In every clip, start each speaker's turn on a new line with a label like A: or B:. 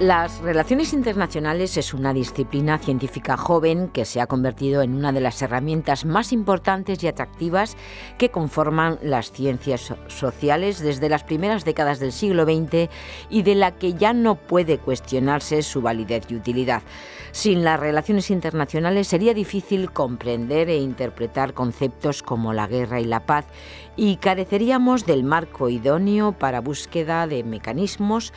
A: Las relaciones internacionales es una disciplina científica joven que se ha convertido en una de las herramientas más importantes y atractivas que conforman las ciencias sociales desde las primeras décadas del siglo XX y de la que ya no puede cuestionarse su validez y utilidad. Sin las relaciones internacionales sería difícil comprender e interpretar conceptos como la guerra y la paz y careceríamos del marco idóneo para búsqueda de mecanismos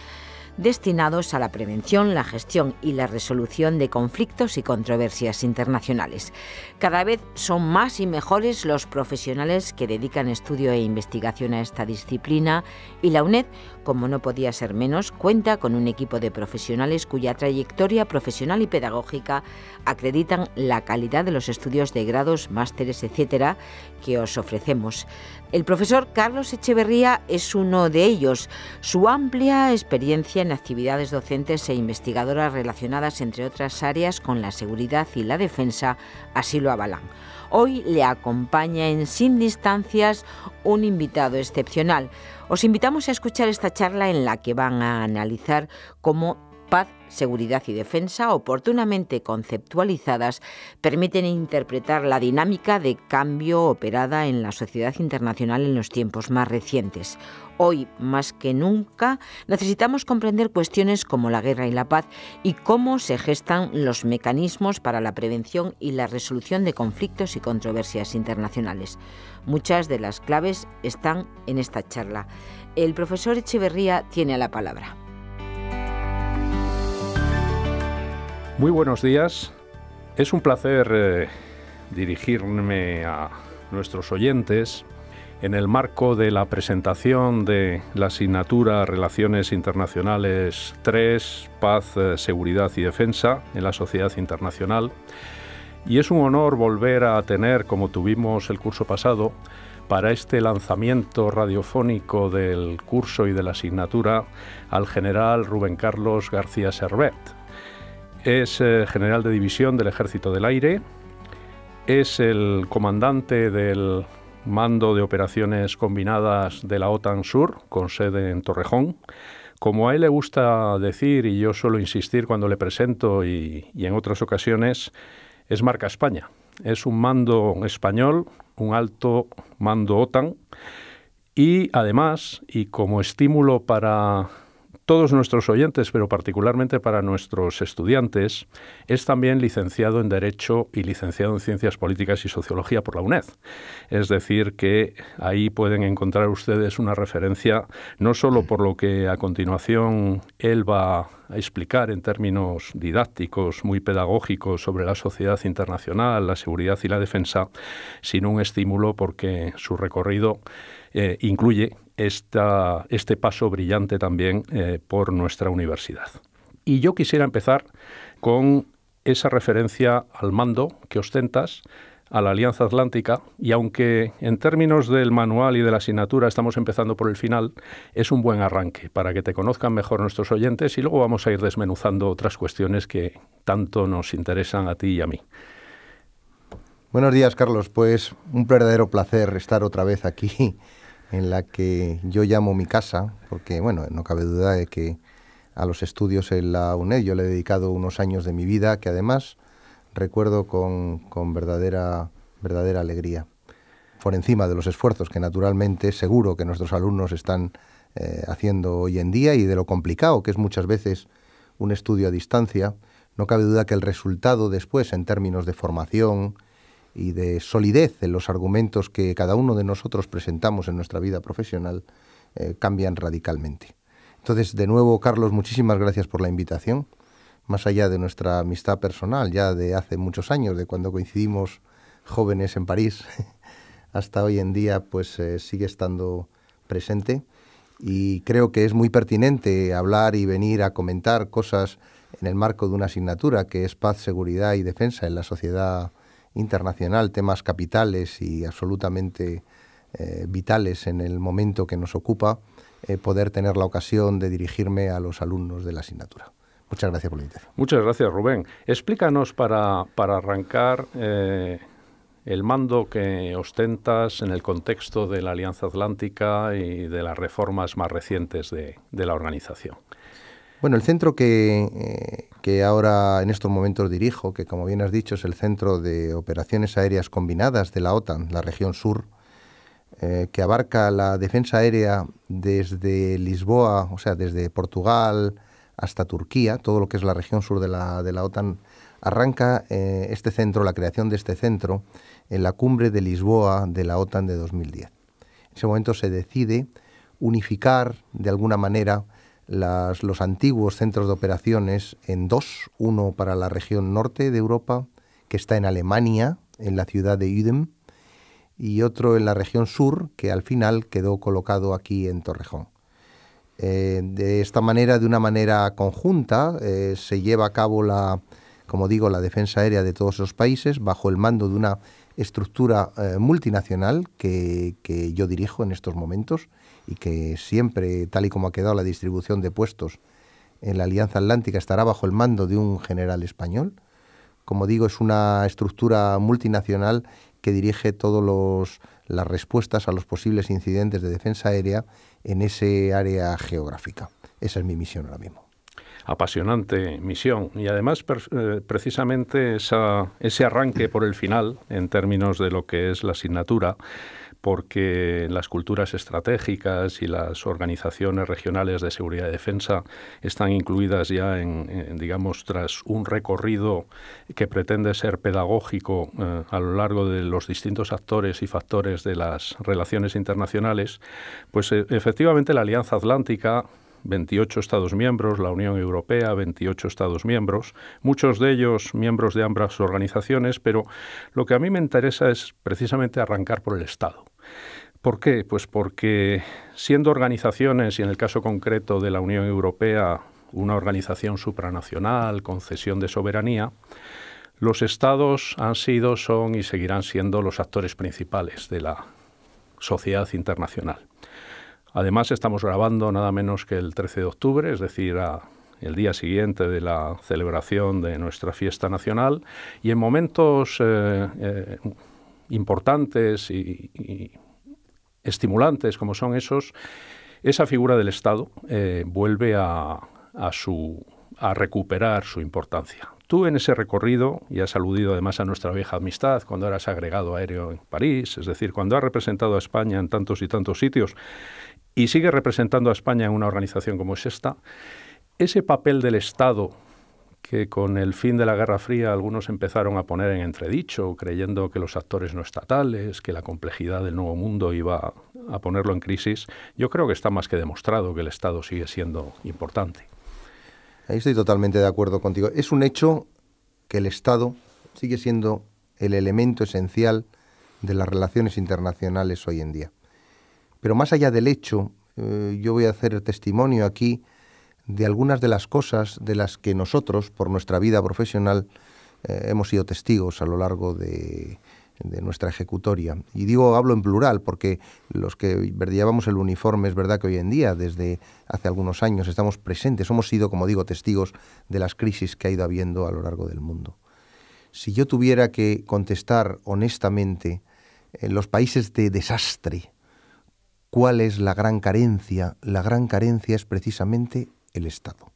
A: destinados a la prevención, la gestión y la resolución de conflictos y controversias internacionales. Cada vez son más y mejores los profesionales que dedican estudio e investigación a esta disciplina y la UNED como no podía ser menos, cuenta con un equipo de profesionales cuya trayectoria profesional y pedagógica acreditan la calidad de los estudios de grados, másteres, etcétera, que os ofrecemos. El profesor Carlos Echeverría es uno de ellos. Su amplia experiencia en actividades docentes e investigadoras relacionadas, entre otras áreas, con la seguridad y la defensa, así lo avalan. Hoy le acompaña en Sin Distancias un invitado excepcional os invitamos a escuchar esta charla en la que van a analizar cómo Paz, seguridad y defensa, oportunamente conceptualizadas, permiten interpretar la dinámica de cambio operada en la sociedad internacional en los tiempos más recientes. Hoy, más que nunca, necesitamos comprender cuestiones como la guerra y la paz y cómo se gestan los mecanismos para la prevención y la resolución de conflictos y controversias internacionales. Muchas de las claves están en esta charla. El profesor Echeverría tiene la palabra.
B: Muy buenos días. Es un placer eh, dirigirme a nuestros oyentes en el marco de la presentación de la asignatura Relaciones Internacionales 3, Paz, eh, Seguridad y Defensa en la sociedad internacional. Y es un honor volver a tener, como tuvimos el curso pasado, para este lanzamiento radiofónico del curso y de la asignatura al general Rubén Carlos García Servet es eh, general de división del Ejército del Aire, es el comandante del mando de operaciones combinadas de la OTAN Sur, con sede en Torrejón. Como a él le gusta decir, y yo suelo insistir cuando le presento y en otras ocasiones, es marca España. Es un mando español, un alto mando OTAN, y además, y como estímulo para todos nuestros oyentes, pero particularmente para nuestros estudiantes, es también licenciado en Derecho y licenciado en Ciencias Políticas y Sociología por la UNED. Es decir, que ahí pueden encontrar ustedes una referencia no solo por lo que a continuación él va a explicar en términos didácticos, muy pedagógicos, sobre la sociedad internacional, la seguridad y la defensa, sino un estímulo porque su recorrido eh, incluye este paso brillante también eh, por nuestra universidad. Y yo quisiera empezar con esa referencia al mando que ostentas a la Alianza Atlántica y aunque en términos del manual y de la asignatura estamos empezando por el final, es un buen arranque para que te conozcan mejor nuestros oyentes y luego vamos a ir desmenuzando otras cuestiones que tanto nos interesan a ti y a mí.
C: Buenos días, Carlos. Pues un verdadero placer estar otra vez aquí en la que yo llamo mi casa, porque bueno, no cabe duda de que a los estudios en la UNED yo le he dedicado unos años de mi vida que además recuerdo con, verdadera, verdadera alegría, por encima de los esfuerzos que naturalmente seguro que nuestros alumnos están eh, haciendo hoy en día y de lo complicado que es muchas veces un estudio a distancia, no cabe duda que el resultado después en términos de formación, y de solidez en los argumentos que cada uno de nosotros presentamos en nuestra vida profesional eh, cambian radicalmente. Entonces, de nuevo, Carlos, muchísimas gracias por la invitación. Más allá de nuestra amistad personal, ya de hace muchos años, de cuando coincidimos jóvenes en París, hasta hoy en día, pues eh, sigue estando presente. Y creo que es muy pertinente hablar y venir a comentar cosas en el marco de una asignatura que es paz, seguridad y defensa en la sociedad internacional, temas capitales y absolutamente eh, vitales en el momento que nos ocupa, eh, poder tener la ocasión de dirigirme a los alumnos de la asignatura. Muchas gracias por la invitación.
B: Muchas gracias, Rubén. Explícanos para, arrancar eh, el mando que ostentas en el contexto de la Alianza Atlántica y de las reformas más recientes de la organización.
C: Bueno, el centro eh, que, ahora en estos momentos dirijo, que como bien has dicho es el Centro de Operaciones Aéreas Combinadas de la OTAN, la región sur, eh, que abarca la defensa aérea desde Lisboa, o sea, desde Portugal hasta Turquía, todo lo que es la región sur de la, de la OTAN, arranca eh, este centro, la creación de este centro, en la cumbre de Lisboa de la OTAN de 2010. En ese momento se decide unificar de alguna manera los antiguos centros de operaciones en dos, uno para la región norte de Europa, que está en Alemania, en la ciudad de Udem, y otro en la región sur, que al final quedó colocado aquí en Torrejón. Eh, de esta manera, de una manera conjunta, eh, se lleva a cabo la, como digo, la defensa aérea de todos los países bajo el mando de una estructura eh, multinacional que, que, yo dirijo en estos momentos y que siempre, tal y como ha quedado la distribución de puestos en la Alianza Atlántica, estará bajo el mando de un general español. Como digo, es una estructura multinacional que dirige todas las respuestas a los posibles incidentes de defensa aérea en ese área geográfica. Esa es mi misión ahora mismo
B: apasionante misión. Y además, eh, precisamente ese arranque por el final, en términos de lo que es la asignatura, porque las culturas estratégicas y las organizaciones regionales de seguridad y defensa están incluidas ya en, digamos, tras un recorrido que pretende ser pedagógico eh, a lo largo de los distintos actores y factores de las relaciones internacionales, pues eh, efectivamente la Alianza Atlántica 28 Estados miembros, la Unión Europea, 28 Estados miembros, muchos de ellos miembros de ambas organizaciones, pero lo que a mí me interesa es precisamente arrancar por el Estado. ¿Por qué? Pues porque siendo organizaciones, y en el caso concreto de la Unión Europea, una organización supranacional, concesión de soberanía, los estados han sido, son y seguirán siendo los actores principales de la sociedad internacional. Además, estamos grabando nada menos que el 13 de octubre, es decir, el día siguiente de la celebración de nuestra fiesta nacional, y en momentos eh, eh, importantes y, estimulantes como son esos, esa figura del Estado eh, vuelve a, a recuperar su importancia. Tú en ese recorrido, y has aludido además a nuestra vieja amistad cuando eras agregado aéreo en París, es decir, cuando has representado a España en tantos y tantos sitios, y sigue representando a España en una organización como es esta, ese papel del Estado que con el fin de la Guerra Fría algunos empezaron a poner en entredicho, creyendo que los actores no estatales, que la complejidad del nuevo mundo iba a ponerlo en crisis, yo creo que está más que demostrado que el Estado sigue siendo importante.
C: Ahí estoy totalmente de acuerdo contigo. Es un hecho que el Estado sigue siendo el elemento esencial de las relaciones internacionales hoy en día. Pero más allá del hecho, eh, yo voy a hacer testimonio aquí de algunas de las cosas de las que nosotros, por nuestra vida profesional, eh, hemos sido testigos a lo largo de, de nuestra ejecutoria. Y digo, hablo en plural, porque los que llevamos el uniforme es verdad que hoy en día, desde hace algunos años, estamos presentes, hemos sido, como digo, testigos de las crisis que ha ido habiendo a lo largo del mundo. Si yo tuviera que contestar honestamente en eh, los países de desastre ¿Cuál es la gran carencia? La gran carencia es precisamente el Estado.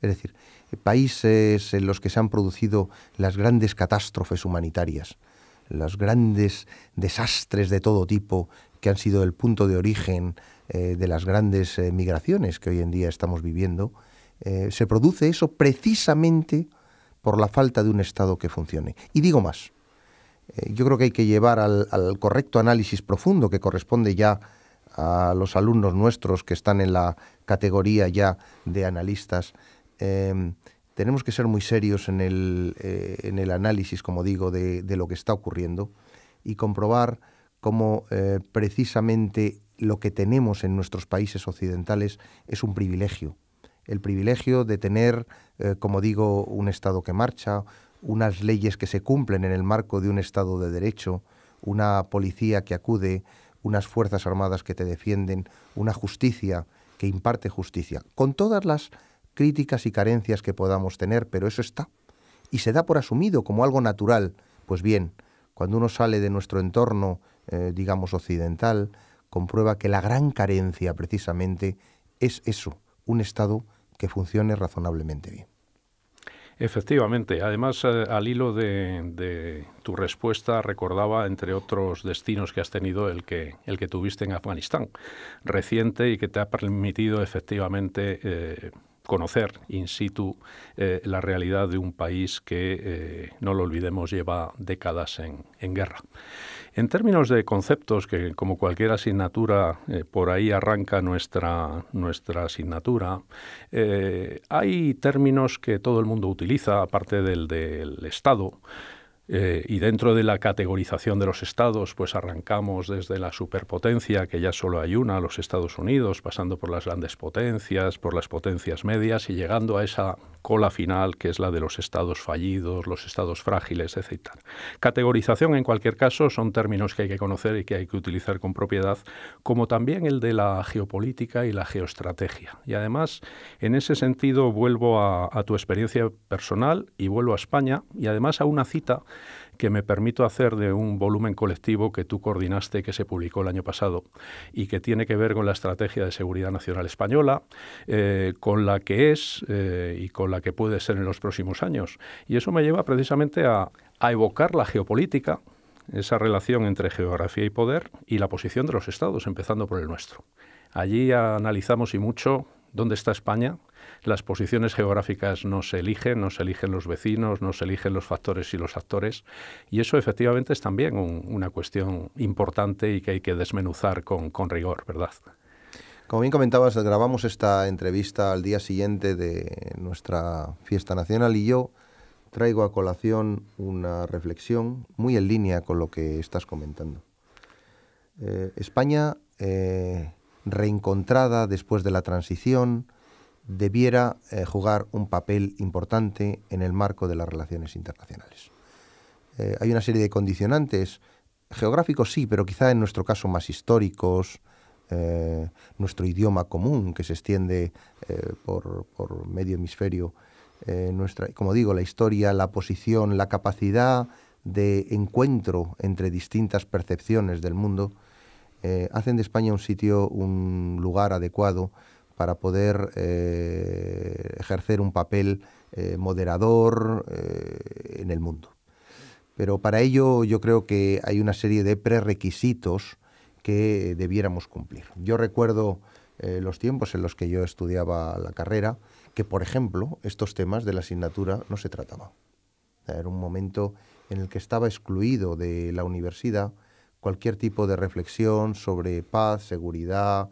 C: Es decir, países en los que se han producido las grandes catástrofes humanitarias, los grandes desastres de todo tipo que han sido el punto de origen eh, de las grandes eh, migraciones que hoy en día estamos viviendo, eh, se produce eso precisamente por la falta de un Estado que funcione. Y digo más, yo creo que hay que llevar al correcto análisis profundo que corresponde ya a los alumnos nuestros que están en la categoría ya de analistas, em, tenemos que ser muy serios en el, eh, en el análisis, como digo, de, lo que está ocurriendo y comprobar cómo eh, precisamente lo que tenemos en nuestros países occidentales es un privilegio. El privilegio de tener, eh, como digo, un Estado que marcha, unas leyes que se cumplen en el marco de un Estado de Derecho, una policía que acude, unas fuerzas armadas que te defienden, una justicia que imparte justicia, con todas las críticas y carencias que podamos tener, pero eso está. Y se da por asumido como algo natural. Pues bien, cuando uno sale de nuestro entorno, eh, digamos, occidental, comprueba que la gran carencia precisamente es eso, un Estado que funcione razonablemente bien.
B: Efectivamente, además eh, al hilo de, tu respuesta recordaba, entre otros destinos que has tenido, el que, el que tuviste en Afganistán, reciente y que te ha permitido efectivamente eh, conocer in situ eh, la realidad de un país que, eh, no lo olvidemos, lleva décadas en, guerra. En términos de conceptos, que como cualquier asignatura, eh, por ahí arranca nuestra, nuestra asignatura, hay términos que todo el mundo utiliza, aparte del del Estado, eh, y dentro de la categorización de los estados, pues arrancamos desde la superpotencia, que ya solo hay una, los Estados Unidos, pasando por las grandes potencias, por las potencias medias y llegando a esa cola final, que es la de los estados fallidos, los estados frágiles, etc. Categorización, en cualquier caso, son términos que hay que conocer y que hay que utilizar con propiedad, como también el de la geopolítica y la geoestrategia. Y además, en ese sentido, vuelvo a tu experiencia personal y vuelvo a España y además a una cita que me permito hacer de un volumen colectivo que tú coordinaste, que se publicó el año pasado y que tiene que ver con la Estrategia de Seguridad Nacional Española, eh, con la que es eh, y con la que puede ser en los próximos años. Y eso me lleva precisamente a, a evocar la geopolítica, esa relación entre geografía y poder y la posición de los estados, empezando por el nuestro. Allí analizamos y mucho dónde está España, las posiciones geográficas no se eligen, no se eligen los vecinos, no se eligen los factores y los actores. Y eso efectivamente es también una cuestión importante y que hay que desmenuzar con, rigor, ¿verdad?
C: Como bien comentabas, grabamos esta entrevista al día siguiente de nuestra fiesta nacional y yo traigo a colación una reflexión muy en línea con lo que estás comentando. Eh, España eh, reencontrada después de la transición, debiera eh, jugar un papel importante en el marco de las relaciones internacionales. Eh, hay una serie de condicionantes geográficos, sí, pero quizá en nuestro caso más históricos, eh, nuestro idioma común que se extiende por, por, medio hemisferio, nuestra, como digo, la historia, la posición, la capacidad de encuentro entre distintas percepciones del mundo, hacen de España un sitio, un lugar adecuado para poder eh, ejercer un papel eh, moderador eh, en el mundo. Pero para ello yo creo que hay una serie de prerequisitos que debiéramos cumplir. Yo recuerdo los tiempos en los que yo estudiaba la carrera, que por ejemplo estos temas de la asignatura no se trataban. Era un momento en el que estaba excluido de la universidad cualquier tipo de reflexión sobre paz, seguridad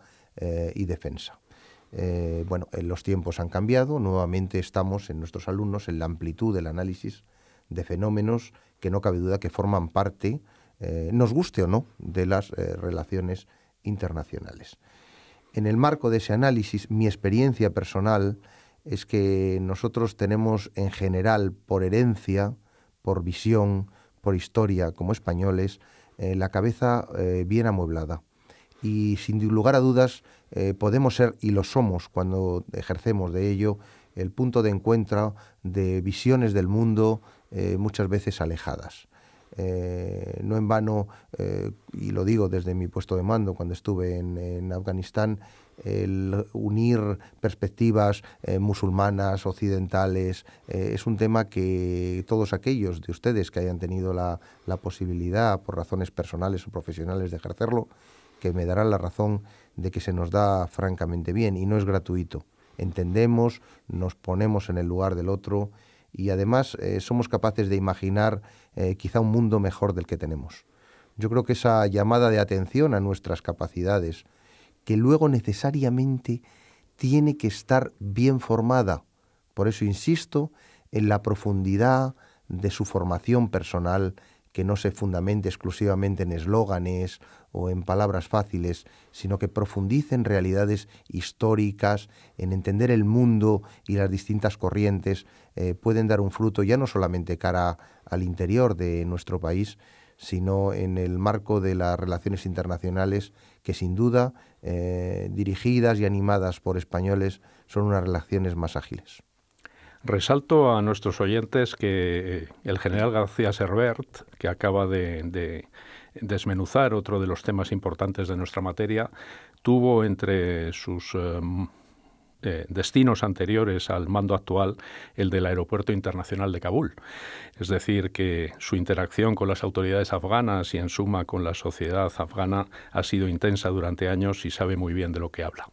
C: y defensa. Eh, bueno, eh, los tiempos han cambiado, nuevamente estamos en nuestros alumnos en la amplitud del análisis de fenómenos que no cabe duda que forman parte, eh, nos guste o no, de las relaciones internacionales. En el marco de ese análisis, mi experiencia personal es que nosotros tenemos en general, por herencia, por visión, por historia, como españoles, la cabeza bien amueblada y sin lugar a dudas eh, podemos ser y lo somos cuando ejercemos de ello el punto de encuentro de visiones del mundo eh, muchas veces alejadas. Eh, no en vano, y lo digo desde mi puesto de mando cuando estuve en, Afganistán, el unir perspectivas musulmanas, occidentales, es un tema que todos aquellos de ustedes que hayan tenido la posibilidad, por razones personales o profesionales, de ejercerlo, que me dará la razón de que se nos da francamente bien y no es gratuito. Entendemos, nos ponemos en el lugar del otro y además eh, somos capaces de imaginar eh, quizá un mundo mejor del que tenemos. Yo creo que esa llamada de atención a nuestras capacidades, que luego necesariamente tiene que estar bien formada, por eso insisto en la profundidad de su formación personal, que no se fundamente exclusivamente en eslóganes o en palabras fáciles, sino que profundicen en realidades históricas, en entender el mundo y las distintas corrientes, eh, pueden dar un fruto ya no solamente cara al interior de nuestro país, sino en el marco de las relaciones internacionales que sin duda, eh, dirigidas y animadas por españoles, son unas relaciones más ágiles.
B: Resalto a nuestros oyentes que eh, el general García serbert que acaba de desmenuzar otro de los temas importantes de nuestra materia, tuvo entre sus... Eh, eh, destinos anteriores al mando actual el del Aeropuerto Internacional de Kabul. Es decir, que su interacción con las autoridades afganas y en suma con la sociedad afgana ha sido intensa durante años y sabe muy bien de lo que habla.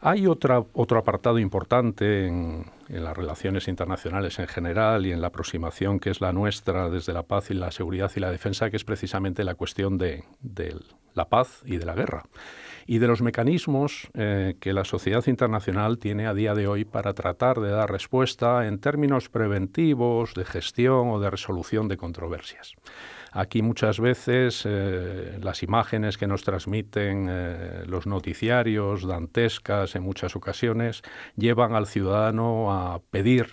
B: Hay otra, otro apartado importante en, en las relaciones internacionales en general y en la aproximación que es la nuestra desde la paz y la seguridad y la defensa, que es precisamente la cuestión de, la paz y de la guerra y de los mecanismos eh, que la sociedad internacional tiene a día de hoy para tratar de dar respuesta en términos preventivos, de gestión o de resolución de controversias. Aquí muchas veces eh, las imágenes que nos transmiten eh, los noticiarios, dantescas en muchas ocasiones, llevan al ciudadano a pedir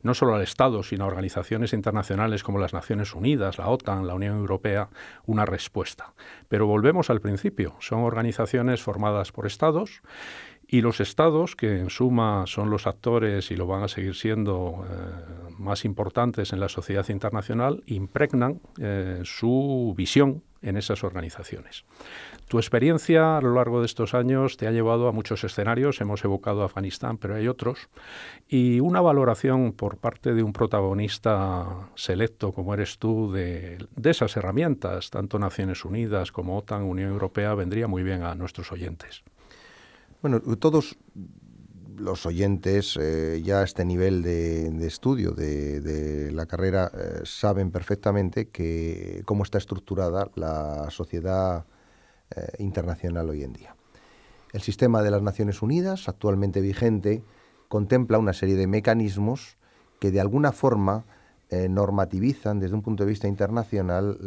B: no solo al Estado, sino a organizaciones internacionales como las Naciones Unidas, la OTAN, la Unión Europea, una respuesta. Pero volvemos al principio. Son organizaciones formadas por Estados y los estados, que en suma son los actores y lo van a seguir siendo eh, más importantes en la sociedad internacional, impregnan eh, su visión en esas organizaciones. Tu experiencia a lo largo de estos años te ha llevado a muchos escenarios, hemos evocado Afganistán, pero hay otros, y una valoración por parte de un protagonista selecto como eres tú de esas herramientas, tanto Naciones Unidas como OTAN, Unión Europea, vendría muy bien a nuestros oyentes. Bueno, todos
C: los oyentes eh, ya a este nivel de, estudio de, la carrera eh, saben perfectamente que cómo está estructurada la sociedad eh, internacional hoy en día. El sistema de las Naciones Unidas, actualmente vigente, contempla una serie de mecanismos que de alguna forma normativizan desde un punto de vista internacional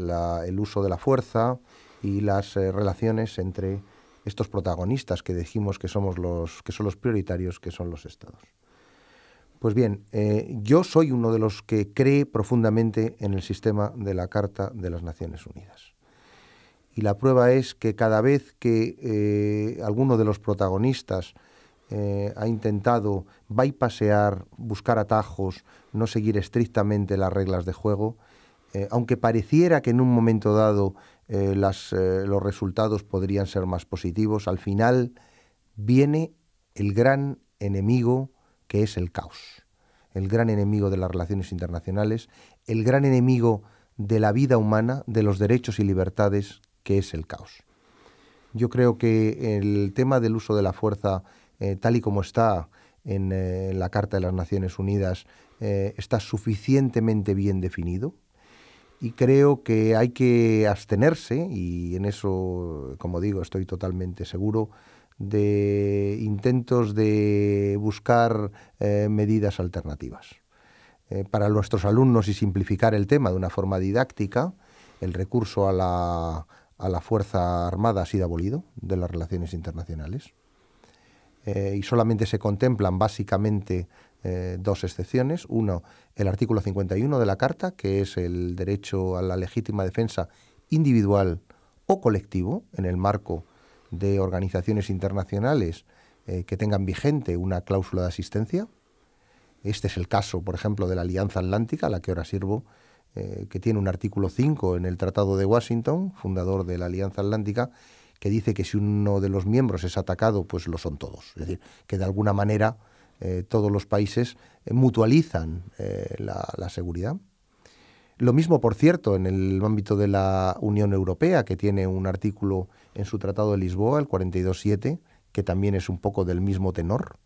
C: el uso de la fuerza y las relaciones entre estos protagonistas que dijimos que somos los que son los prioritarios, que son los estados. Pues bien, eh, yo soy uno de los que cree profundamente en el sistema de la Carta de las Naciones Unidas. Y la prueba es que cada vez que eh, alguno de los protagonistas eh, ha intentado bypassear, buscar atajos, no seguir estrictamente las reglas de juego, aunque pareciera que en un momento dado eh, eh, los resultados podrían ser más positivos. Al final viene el gran enemigo que es el caos, el gran enemigo de las relaciones internacionales, el gran enemigo de la vida humana, de los derechos y libertades, que es el caos. Yo creo que el tema del uso de la fuerza, eh, tal y como está en la Carta de las Naciones Unidas, está suficientemente bien definido y creo que hay que abstenerse, y en eso, como digo, estoy totalmente seguro, de intentos de buscar eh, medidas alternativas. Eh, para nuestros alumnos y simplificar el tema de una forma didáctica, el recurso a la, Fuerza Armada ha sido abolido de las relaciones internacionales. Eh, y solamente se contemplan básicamente eh, dos excepciones. Uno, el artículo 51 de la Carta, que es el derecho a la legítima defensa individual o colectivo en el marco de organizaciones internacionales eh, que tengan vigente una cláusula de asistencia. Este es el caso, por ejemplo, de la Alianza Atlántica, a la que ahora sirvo, eh, que tiene un artículo 5 en el Tratado de Washington, fundador de la Alianza Atlántica, que dice que si uno de los miembros es atacado, pues lo son todos. Es decir, que de alguna manera eh, todos los países eh, mutualizan eh, la, la seguridad. Lo mismo, por cierto, en el ámbito de la Unión Europea, que tiene un artículo en su Tratado de Lisboa, el 42.7, que también es un poco del mismo tenor.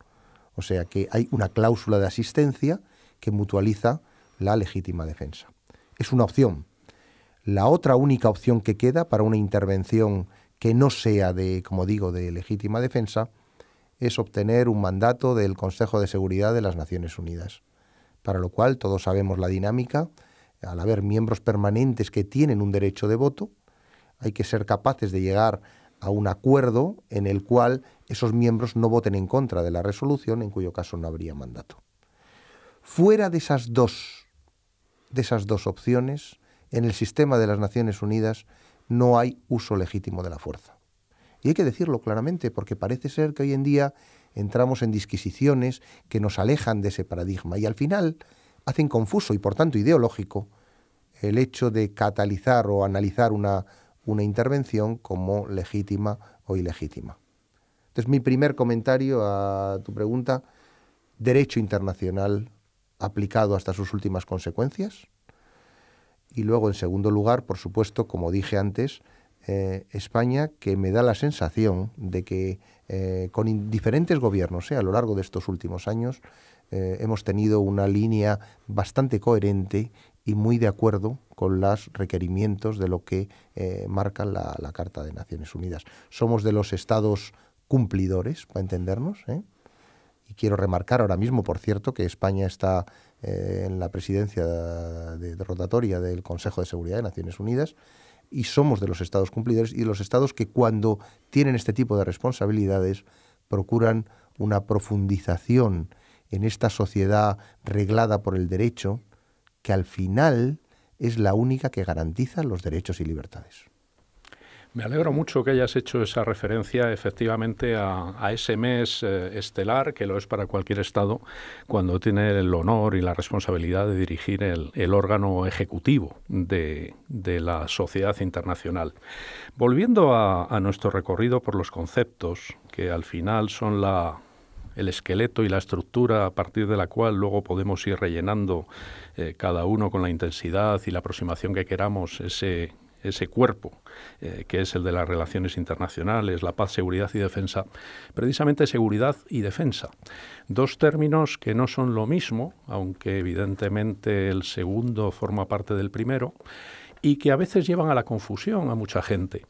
C: O sea que hay una cláusula de asistencia que mutualiza la legítima defensa. Es una opción. La otra única opción que queda para una intervención que no sea de, como digo, de legítima defensa es obtener un mandato del Consejo de Seguridad de las Naciones Unidas, para lo cual todos sabemos la dinámica, al haber miembros permanentes que tienen un derecho de voto, hay que ser capaces de llegar a un acuerdo en el cual esos miembros no voten en contra de la resolución, en cuyo caso no habría mandato. Fuera de esas dos, de esas dos opciones, en el sistema de las Naciones Unidas no hay uso legítimo de la fuerza. Y hay que decirlo claramente, porque parece ser que hoy en día entramos en disquisiciones que nos alejan de ese paradigma y al final hacen confuso y por tanto ideológico el hecho de catalizar o analizar una, intervención como legítima o ilegítima. Entonces mi primer comentario a tu pregunta, derecho internacional aplicado hasta sus últimas consecuencias. Y luego, en segundo lugar, por supuesto, como dije antes, eh, España que me da la sensación de que eh, con diferentes gobiernos eh, a lo largo de estos últimos años hemos tenido una línea bastante coherente y muy de acuerdo con los requerimientos de lo que marca la, Carta de Naciones Unidas. Somos de los estados cumplidores, para entendernos. Y quiero remarcar ahora mismo, por cierto, que España está en la presidencia rotatoria del Consejo de Seguridad de Naciones Unidas y somos de los estados cumplidores y de los estados que cuando tienen este tipo de responsabilidades procuran una profundización en esta sociedad reglada por el derecho que al final es la única que garantiza los derechos y libertades.
B: Me alegro mucho que hayas hecho esa referencia efectivamente a, ese mes eh, estelar, que lo es para cualquier Estado, cuando tiene el honor y la responsabilidad de dirigir el, órgano ejecutivo de, la sociedad internacional. Volviendo a, nuestro recorrido por los conceptos, que al final son el esqueleto y la estructura a partir de la cual luego podemos ir rellenando eh, cada uno con la intensidad y la aproximación que queramos ese, ese cuerpo eh, que es el de las relaciones internacionales, la paz, seguridad y defensa, precisamente seguridad y defensa. Dos términos que no son lo mismo, aunque evidentemente el segundo forma parte del primero, y que a veces llevan a la confusión a mucha gente.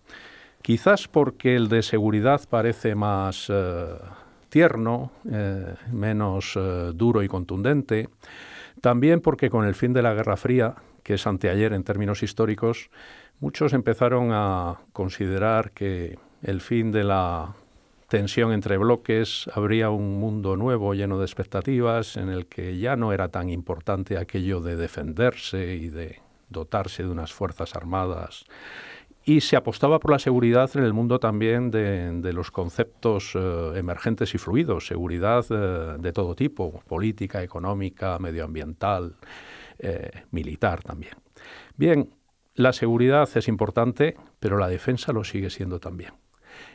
B: Quizás porque el de seguridad parece más eh, tierno, eh, menos duro y contundente. También porque con el fin de la Guerra Fría, que es anteayer en términos históricos, Muchos empezaron a considerar que el fin de la tensión entre bloques habría un mundo nuevo lleno de expectativas en el que ya no era tan importante aquello de defenderse y de dotarse de unas fuerzas armadas. Y se apostaba por la seguridad en el mundo también de, los conceptos eh, emergentes y fluidos, seguridad eh, de todo tipo, política, económica, medioambiental, eh, militar también. Bien, la seguridad es importante, pero la defensa lo sigue siendo también.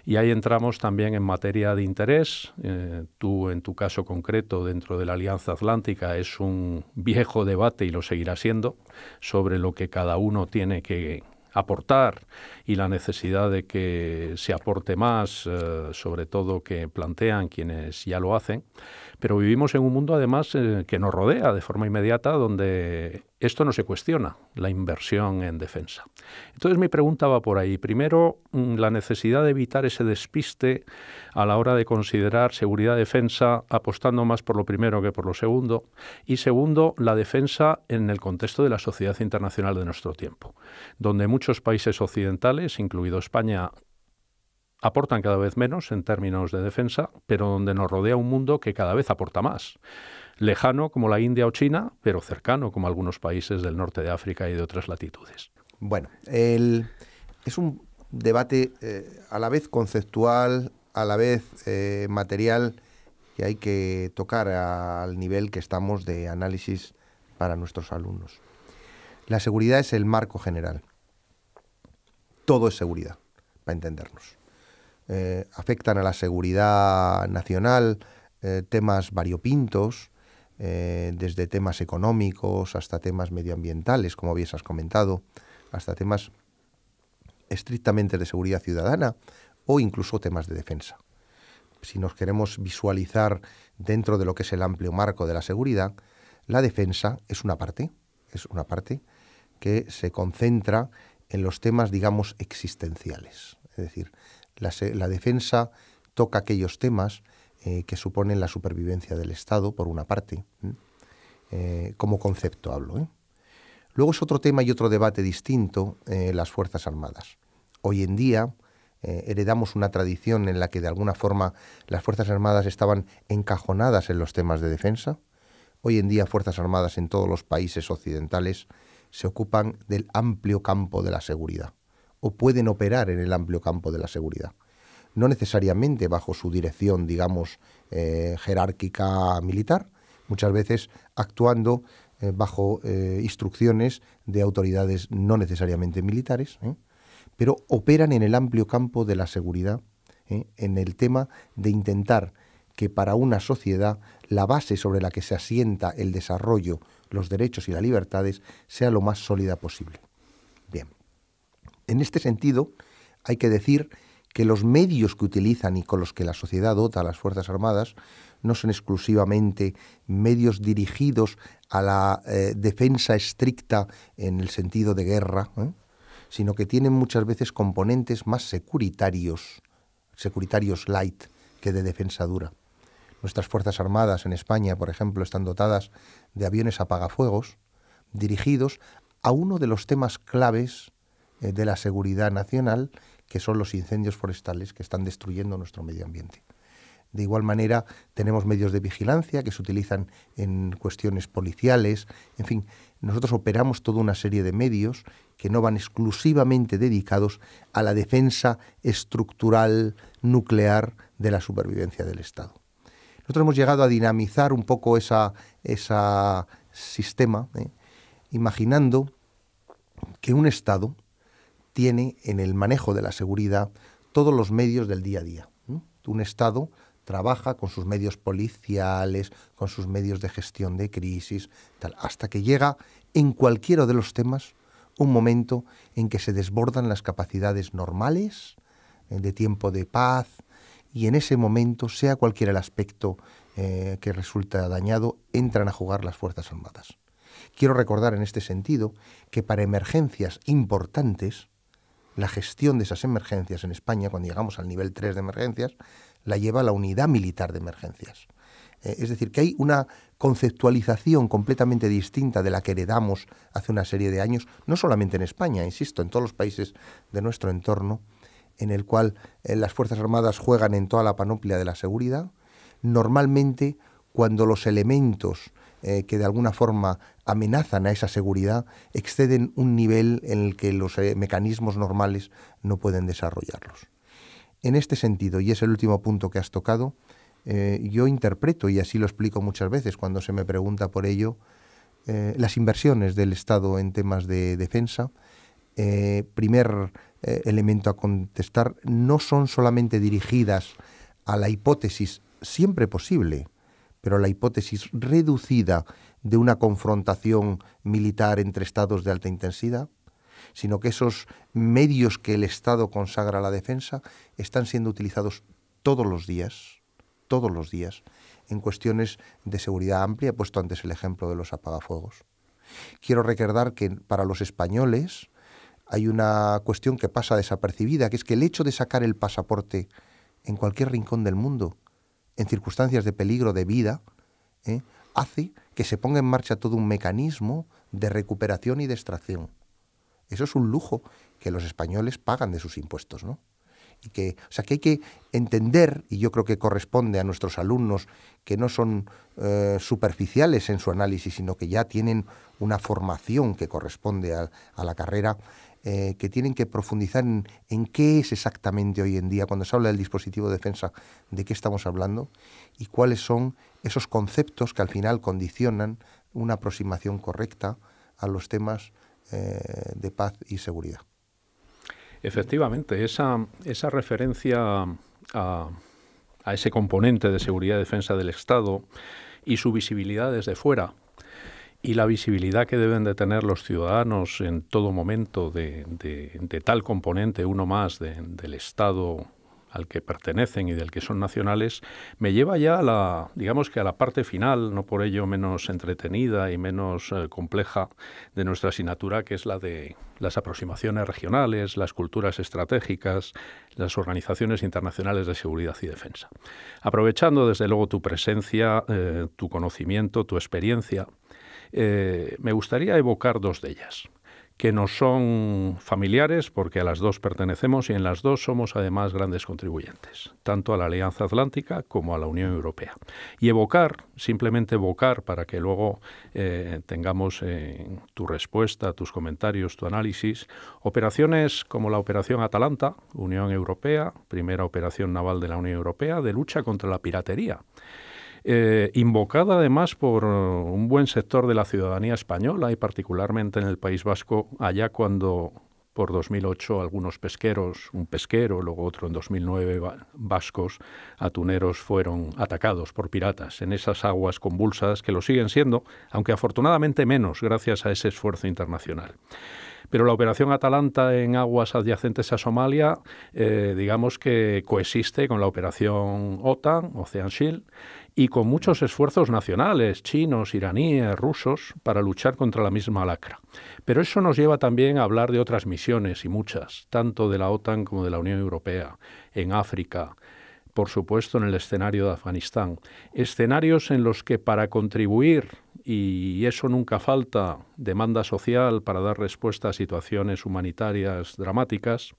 B: Y ahí entramos también en materia de interés. Eh, tú, en tu caso concreto, dentro de la Alianza Atlántica, es un viejo debate y lo seguirá siendo sobre lo que cada uno tiene que aportar y la necesidad de que se aporte más, eh, sobre todo que plantean quienes ya lo hacen. Pero vivimos en un mundo además eh, que nos rodea de forma inmediata donde esto no se cuestiona, la inversión en defensa. Entonces mi pregunta va por ahí. Primero, mm, la necesidad de evitar ese despiste a la hora de considerar seguridad-defensa apostando más por lo primero que por lo segundo. Y segundo, la defensa en el contexto de la sociedad internacional de nuestro tiempo, donde muchos países occidentales incluido España, aportan cada vez menos en términos de defensa, pero donde nos rodea un mundo que cada vez aporta más. Lejano como la India o China, pero cercano como algunos países del norte de África y de otras latitudes.
C: Bueno, es un debate eh, a la vez conceptual, a la vez eh, material, que hay que tocar al nivel que estamos de análisis para nuestros alumnos. La seguridad es el marco general todo es seguridad, para entendernos. Eh, afectan a la seguridad nacional eh, temas variopintos, eh, desde temas económicos hasta temas medioambientales, como habías comentado, hasta temas estrictamente de seguridad ciudadana o incluso temas de defensa. Si nos queremos visualizar dentro de lo que es el amplio marco de la seguridad, la defensa es una parte, es una parte que se concentra en los temas, digamos, existenciales. Es decir, la, defensa toca aquellos temas eh, que suponen la supervivencia del Estado, por una parte, eh, como concepto hablo. ¿eh? Luego es otro tema y otro debate distinto, las Fuerzas Armadas. Hoy en día heredamos una tradición en la que de alguna forma las Fuerzas Armadas estaban encajonadas en los temas de defensa. Hoy en día Fuerzas Armadas en todos los países occidentales se ocupan del amplio campo de la seguridad o pueden operar en el amplio campo de la seguridad. No necesariamente bajo su dirección, digamos, eh, jerárquica militar, muchas veces actuando eh, bajo eh, instrucciones de autoridades no necesariamente militares, pero operan en el amplio campo de la seguridad, en el tema de intentar que para una sociedad la base sobre la que se asienta el desarrollo los derechos y las libertades sea lo más sólida posible. Bien, en este sentido hay que decir que los medios que utilizan y con los que la sociedad dota a las Fuerzas Armadas no son exclusivamente medios dirigidos a la eh, defensa estricta en el sentido de guerra, ¿eh? sino que tienen muchas veces componentes más securitarios, securitarios light que de defensa dura. Nuestras Fuerzas Armadas en España, por ejemplo, están dotadas de aviones apagafuegos dirigidos a uno de los temas claves eh, de la seguridad nacional, que son los incendios forestales que están destruyendo nuestro medio ambiente. De igual manera, tenemos medios de vigilancia que se utilizan en cuestiones policiales, en fin, nosotros operamos toda una serie de medios que no van exclusivamente dedicados a la defensa estructural nuclear de la supervivencia del Estado. Nosotros hemos llegado a dinamizar un poco ese sistema, ¿eh? imaginando que un Estado tiene en el manejo de la seguridad todos los medios del día a día. Un Estado trabaja con sus medios policiales, con sus medios de gestión de crisis, tal, hasta que llega en cualquiera de los temas un momento en que se desbordan las capacidades normales eh, de tiempo de paz, y en ese momento, sea cualquiera el aspecto eh, que resulta dañado, entran a jugar las Fuerzas Armadas. Quiero recordar en este sentido que para emergencias importantes, la gestión de esas emergencias en España, cuando llegamos al nivel 3 de emergencias, la lleva la unidad militar de emergencias. Eh, es decir, que hay una conceptualización completamente distinta de la que heredamos hace una serie de años, no solamente en España, insisto, en todos los países de nuestro entorno, en el cual eh, las Fuerzas Armadas juegan en toda la panoplia de la seguridad, normalmente cuando los elementos eh, que de alguna forma amenazan a esa seguridad exceden un nivel en el que los eh, mecanismos normales no pueden desarrollarlos. En este sentido, y es el último punto que has tocado, yo interpreto, y así lo explico muchas veces cuando se me pregunta por ello, las inversiones del Estado en temas de defensa. primer eh, elemento a contestar no son solamente dirigidas a la hipótesis siempre posible, pero a la hipótesis reducida de una confrontación militar entre estados de alta intensidad, sino que esos medios que el Estado consagra a la defensa están siendo utilizados todos los días, todos los días, en cuestiones de seguridad amplia. puesto antes el ejemplo de los apagafuegos. Quiero recordar que para los españoles hay una cuestión que pasa desapercibida, que es que el hecho de sacar el pasaporte en cualquier rincón del mundo, en circunstancias de peligro de vida, ¿eh? hace que se ponga en marcha todo un mecanismo de recuperación y de extracción. Eso es un lujo que los españoles pagan de sus impuestos, ¿no? Y que, o sea, que hay que entender, y yo creo que corresponde a nuestros alumnos que no son eh, superficiales en su análisis, sino que ya tienen una formación que corresponde a la carrera, eh, que tienen que profundizar en, qué es exactamente hoy en día, cuando se habla del dispositivo de defensa, de qué estamos hablando y cuáles son esos conceptos que al final condicionan una aproximación correcta a los temas eh, de paz y
B: seguridad. Efectivamente, esa, referencia a, a ese componente de seguridad y defensa del Estado y su visibilidad desde fuera y la visibilidad que deben de tener los ciudadanos en todo momento de, tal componente, uno más, del Estado al que pertenecen y del que son nacionales, me lleva ya a la, digamos que a la parte final, no por ello menos entretenida y menos eh, compleja de nuestra asignatura, que es la de las aproximaciones regionales, las culturas estratégicas, las organizaciones internacionales de seguridad y defensa. Aprovechando desde luego tu presencia, eh, tu conocimiento, tu experiencia, eh, me gustaría evocar dos de ellas, que nos son familiares porque a las dos pertenecemos y en las dos somos además grandes contribuyentes, tanto a la Alianza Atlántica como a la Unión Europea. Y evocar, simplemente evocar para que luego eh, tengamos eh, tu respuesta, tus comentarios, tu análisis, operaciones como la Operación Atalanta, Unión Europea, primera operación naval de la Unión Europea, de lucha contra la piratería eh, invocada además por uh, un buen sector de la ciudadanía española y particularmente en el País Vasco, allá cuando por 2008 algunos pesqueros, un pesquero, luego otro en 2009 vascos, atuneros fueron atacados por piratas en esas aguas convulsas que lo siguen siendo, aunque afortunadamente menos gracias a ese esfuerzo internacional. Pero la operación Atalanta en aguas adyacentes a Somalia, eh, digamos que coexiste con la operación OTAN, Ocean Shield, y con muchos esfuerzos nacionales, chinos, iraníes, rusos, para luchar contra la misma lacra. Pero eso nos lleva también a hablar de otras misiones, y muchas, tanto de la OTAN como de la Unión Europea, en África, por supuesto en el escenario de Afganistán. Escenarios en los que para contribuir, y eso nunca falta, demanda social para dar respuesta a situaciones humanitarias dramáticas,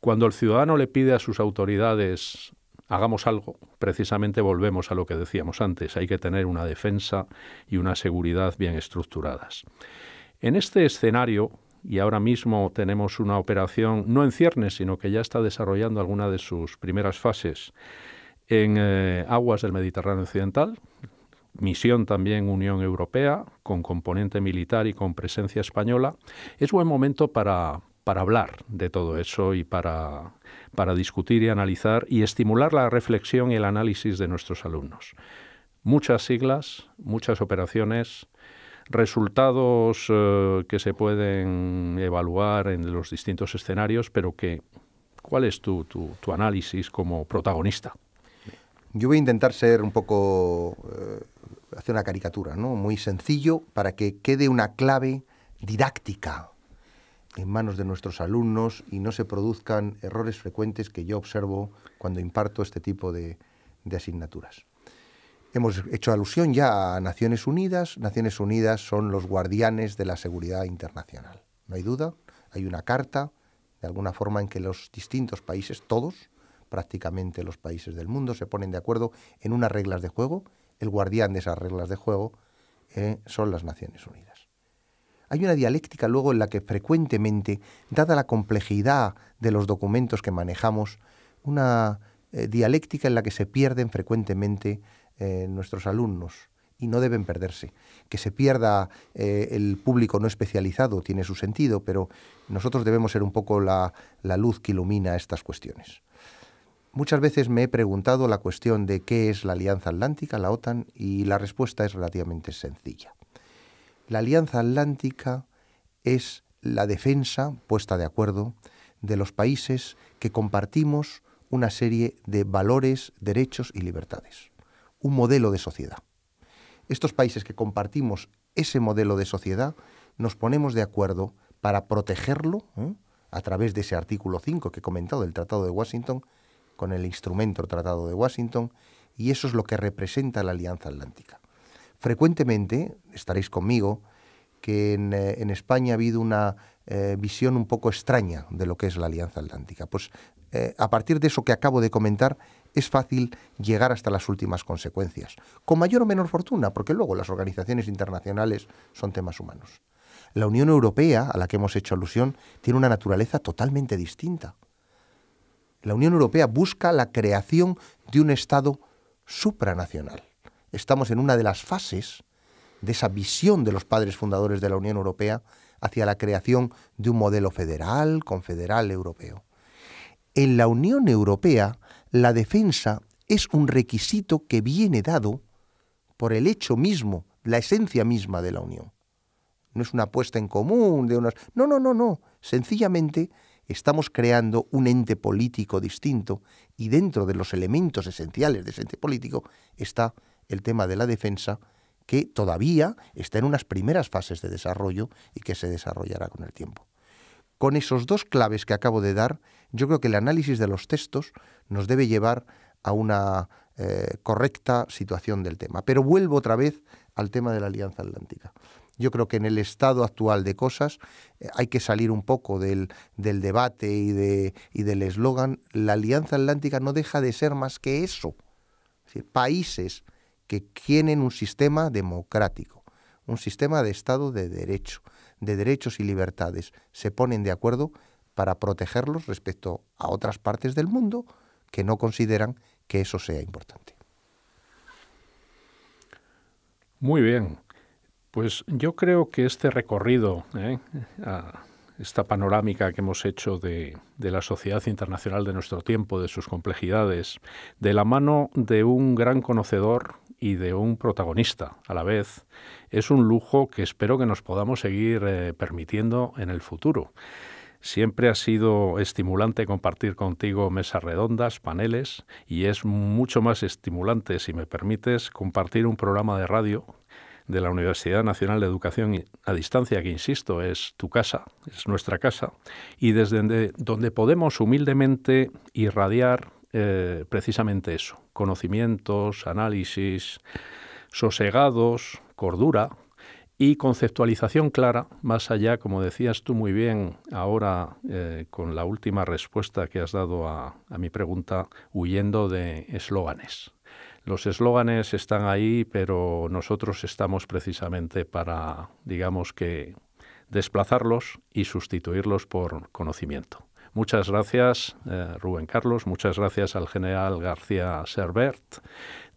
B: cuando el ciudadano le pide a sus autoridades hagamos algo, precisamente volvemos a lo que decíamos antes, hay que tener una defensa y una seguridad bien estructuradas. En este escenario, y ahora mismo tenemos una operación no en ciernes, sino que ya está desarrollando alguna de sus primeras fases en eh, aguas del Mediterráneo Occidental, misión también Unión Europea, con componente militar y con presencia española, es buen momento para, para hablar de todo eso y para, para discutir y analizar y estimular la reflexión y el análisis de nuestros alumnos. Muchas siglas, muchas operaciones, resultados eh, que se pueden evaluar en los distintos escenarios, pero que, ¿cuál es tu, tu, análisis como protagonista? Yo voy a intentar
C: ser un poco, eh, hacer una caricatura, ¿no? Muy sencillo para que quede una clave didáctica en manos de nuestros alumnos y no se produzcan errores frecuentes que yo observo cuando imparto este tipo de, asignaturas. Hemos hecho alusión ya a Naciones Unidas. Naciones Unidas son los guardianes de la seguridad internacional. No hay duda, hay una carta, de alguna forma, en que los distintos países, todos, prácticamente los países del mundo, se ponen de acuerdo en unas reglas de juego. El guardián de esas reglas de juego eh, son las Naciones Unidas. Hay una dialéctica luego en la que frecuentemente, dada la complejidad de los documentos que manejamos, una eh, dialéctica en la que se pierden frecuentemente eh, nuestros alumnos y no deben perderse. Que se pierda eh, el público no especializado tiene su sentido, pero nosotros debemos ser un poco la, luz que ilumina estas cuestiones. Muchas veces me he preguntado la cuestión de qué es la Alianza Atlántica, la OTAN, y la respuesta es relativamente sencilla. La Alianza Atlántica es la defensa, puesta de acuerdo, de los países que compartimos una serie de valores, derechos y libertades, un modelo de sociedad. Estos países que compartimos ese modelo de sociedad nos ponemos de acuerdo para protegerlo ¿eh? a través de ese artículo 5 que he comentado del Tratado de Washington, con el instrumento Tratado de Washington, y eso es lo que representa la Alianza Atlántica. Frecuentemente, estaréis conmigo, que en, eh, España ha habido una eh, visión un poco extraña de lo que es la Alianza Atlántica. Pues eh, a partir de eso que acabo de comentar, es fácil llegar hasta las últimas consecuencias, con mayor o menor fortuna, porque luego las organizaciones internacionales son temas humanos. La Unión Europea, a la que hemos hecho alusión, tiene una naturaleza totalmente distinta. La Unión Europea busca la creación de un Estado supranacional estamos en una de las fases de esa visión de los padres fundadores de la Unión Europea hacia la creación de un modelo federal, confederal europeo. En la Unión Europea, la defensa es un requisito que viene dado por el hecho mismo, la esencia misma de la Unión. No es una apuesta en común de unas... No, no, no, no. Sencillamente estamos creando un ente político distinto y dentro de los elementos esenciales de ese ente político está el tema de la defensa, que todavía está en unas primeras fases de desarrollo y que se desarrollará con el tiempo. Con esos dos claves que acabo de dar, yo creo que el análisis de los textos nos debe llevar a una eh, correcta situación del tema. Pero vuelvo otra vez al tema de la Alianza Atlántica. Yo creo que en el estado actual de cosas eh, hay que salir un poco del, debate y, de, del eslogan. La Alianza Atlántica no deja de ser más que eso. países que tienen un sistema democrático, un sistema de Estado de derecho, de derechos y libertades. Se ponen de acuerdo para protegerlos respecto a otras partes del mundo que no consideran que eso sea importante.
B: Muy bien. Pues yo creo que este recorrido, ¿eh? esta panorámica que hemos hecho de, la sociedad internacional de nuestro tiempo, de sus complejidades, de la mano de un gran conocedor y de un protagonista a la vez, es un lujo que espero que nos podamos seguir eh, permitiendo en el futuro. Siempre ha sido estimulante compartir contigo mesas redondas, paneles, y es mucho más estimulante, si me permites, compartir un programa de radio de la Universidad Nacional de Educación a Distancia, que insisto, es tu casa, es nuestra casa, y desde donde podemos humildemente irradiar eh, precisamente eso, conocimientos, análisis, sosegados, cordura y conceptualización clara, más allá, como decías tú muy bien ahora eh, con la última respuesta que has dado a, a mi pregunta, huyendo de eslóganes. Los eslóganes están ahí, pero nosotros estamos precisamente para, digamos que, desplazarlos y sustituirlos por conocimiento. Muchas gracias, eh, Rubén Carlos. Muchas gracias al general García Serbert.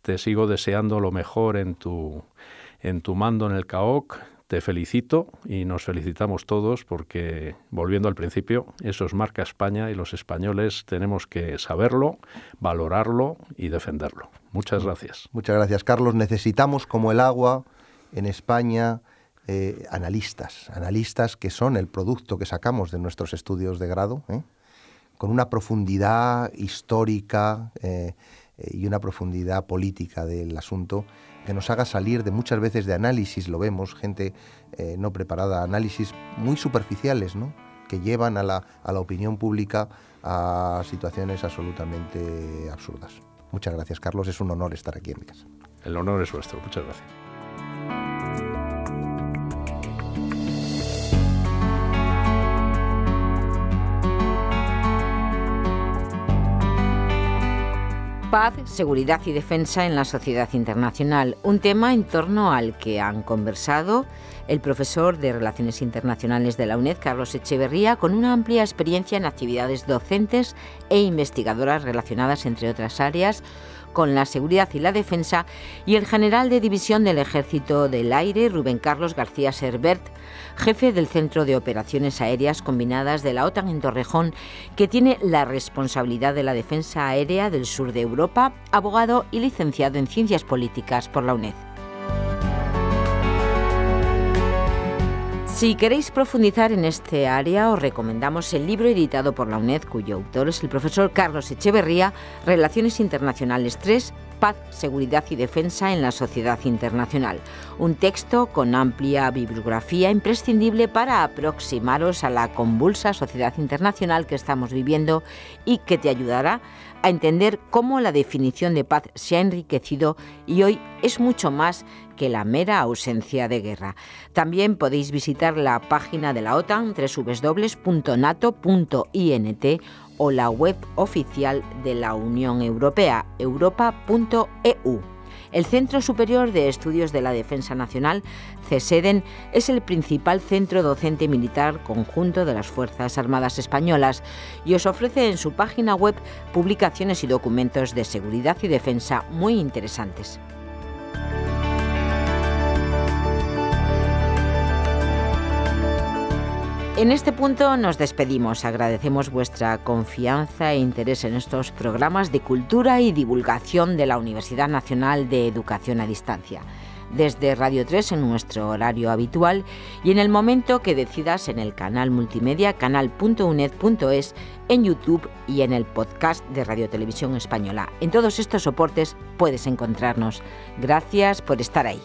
B: Te sigo deseando lo mejor en tu, en tu mando en el CAOC. Te felicito y nos felicitamos todos porque, volviendo al principio, eso es marca España y los españoles tenemos que saberlo, valorarlo y defenderlo. Muchas gracias.
C: Muchas gracias, Carlos. Necesitamos, como el agua, en España eh, analistas, analistas que son el producto que sacamos de nuestros estudios de grado, ¿eh? con una profundidad histórica eh, y una profundidad política del asunto que nos haga salir de muchas veces de análisis, lo vemos, gente no preparada, análisis muy superficiales, que llevan a la, opinión pública a situaciones absolutamente absurdas. Muchas gracias, Carlos. Es un honor estar aquí en mi casa. El honor es vuestro. Muchas gracias.
A: Paz, seguridad y defensa en la sociedad internacional, un tema en torno al que han conversado el profesor de Relaciones Internacionales de la UNED, Carlos Echeverría, con una amplia experiencia en actividades docentes e investigadoras relacionadas, entre otras áreas, con la seguridad y la defensa, y el general de división del Ejército del Aire, Rubén Carlos García Serbert, jefe del Centro de Operaciones Aéreas Combinadas de la OTAN en Torrejón, que tiene la responsabilidad de la defensa aérea del sur de Europa, abogado y licenciado en Ciencias Políticas por la UNED. Si queréis profundizar en este área, os recomendamos el libro editado por la UNED, cuyo autor es el profesor Carlos Echeverría, Relaciones Internacionales 3, Paz, Seguridad y Defensa en la Sociedad Internacional. Un texto con amplia bibliografía imprescindible para aproximaros a la convulsa sociedad internacional que estamos viviendo y que te ayudará a entender cómo la definición de paz se ha enriquecido y hoy es mucho más que la mera ausencia de guerra. También podéis visitar la página de la OTAN www.nato.int o la web oficial de la Unión Europea, europa.eu. El Centro Superior de Estudios de la Defensa Nacional, CESEDEN, es el principal centro docente militar conjunto de las Fuerzas Armadas Españolas y os ofrece en su página web publicaciones y documentos de seguridad y defensa muy interesantes. En este punto nos despedimos. Agradecemos vuestra confianza e interés en estos programas de cultura y divulgación de la Universidad Nacional de Educación a Distancia. Desde Radio 3 en nuestro horario habitual y en el momento que decidas en el canal multimedia canal.uned.es, en YouTube y en el podcast de Radio Televisión Española. En todos estos soportes puedes encontrarnos. Gracias por estar ahí.